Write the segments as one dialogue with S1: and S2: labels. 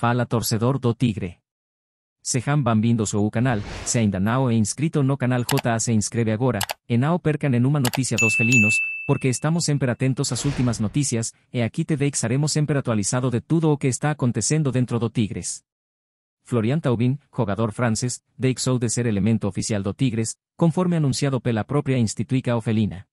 S1: Fala torcedor do tigre. Sejam bambindo su canal, se ainda não e inscrito no canal JA se inscribe agora, En nao percan en uma noticia dos felinos, porque estamos sempre atentos às últimas noticias, e aquí te deixaremos sempre actualizado de tudo o que está acontecendo dentro do Tigres. Florian Taubin, jogador francês, deixou de ser elemento oficial do Tigres, conforme anunciado pela propia instituica ofelina.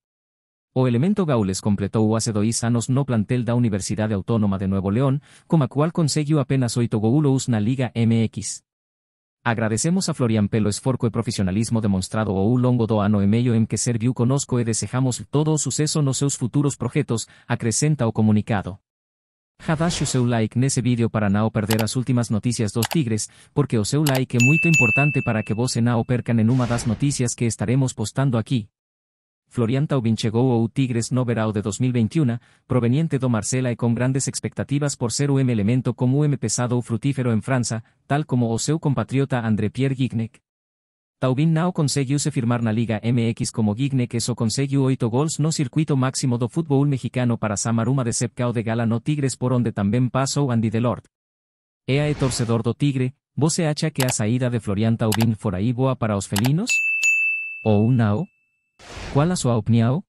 S1: O elemento Gaules completó o hace dois anos no plantel da universidad Autónoma de Nuevo León, como a cual conseguiu apenas oito golos na Liga MX. Agradecemos a Florian pelo esforco e profesionalismo demonstrado un longo do ano e meio em que serviu conozco e desejamos todo o suceso nos seus futuros projetos, acrescenta o comunicado. Hadashu seu like nesse vídeo para não perder as últimas noticias dos Tigres, porque o seu like é muito importante para que você não perca nenhuma das noticias que estaremos postando aquí. Florian Taubin chegou u Tigres no de 2021, proveniente do Marcela y con grandes expectativas por ser un M elemento como M pesado o frutífero en Francia, tal como o seu compatriota André-Pierre Gignac. Taubin now conseguiu-se firmar na Liga MX como Gignac eso consiguió conseguiu 8 gols no circuito máximo do fútbol mexicano para Samaruma de Sepcao de Gala no Tigres por donde también pasó Andy Delort. Ea e torcedor do Tigre, você acha que a saída de Florian Taubin fora boa para os felinos? Ou não? ¿Cuál a su opinión?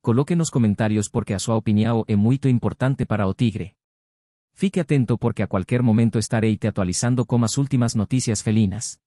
S1: Coloque los comentarios porque a su opinión es muy importante para o tigre. Fique atento porque a cualquier momento estaré te actualizando con las últimas noticias felinas.